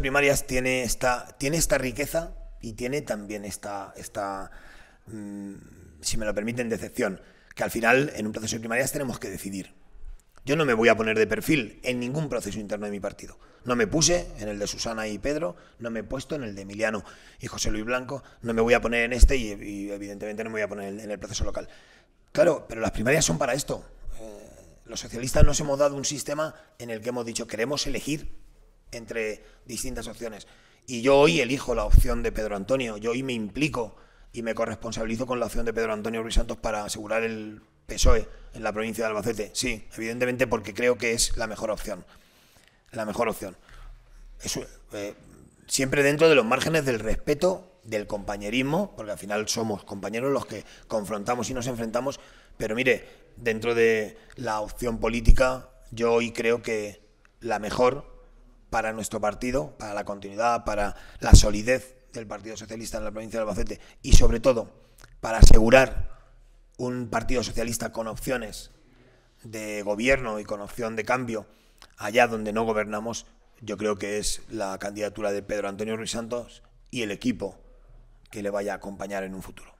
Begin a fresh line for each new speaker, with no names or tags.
primarias tiene esta, tiene esta riqueza y tiene también esta, mm, si me lo permiten, decepción, que al final en un proceso de primarias tenemos que decidir. Yo no me voy a poner de perfil en ningún proceso interno de mi partido. No me puse en el de Susana y Pedro, no me he puesto en el de Emiliano y José Luis Blanco, no me voy a poner en este y, evidentemente no me voy a poner en el proceso local. Claro, pero las primarias son para esto. Eh, los socialistas nos hemos dado un sistema en el que hemos dicho queremos elegir entre distintas opciones. Y yo hoy elijo la opción de Pedro Antonio, yo hoy me implico y me corresponsabilizo con la opción de Pedro Antonio Ruiz Santos para asegurar el PSOE en la provincia de Albacete. Sí, evidentemente porque creo que es la mejor opción. La mejor opción. Eh, siempre dentro de los márgenes del respeto, del compañerismo, porque al final somos compañeros los que confrontamos y nos enfrentamos, pero mire, dentro de la opción política, yo hoy creo que la mejor para nuestro partido, para la continuidad, para la solidez del Partido Socialista en la provincia de Albacete y sobre todo para asegurar un Partido Socialista con opciones de gobierno y con opción de cambio allá donde no gobernamos, yo creo que es la candidatura de Pedro Antonio Ruiz Santos y el equipo que le vaya a acompañar en un futuro.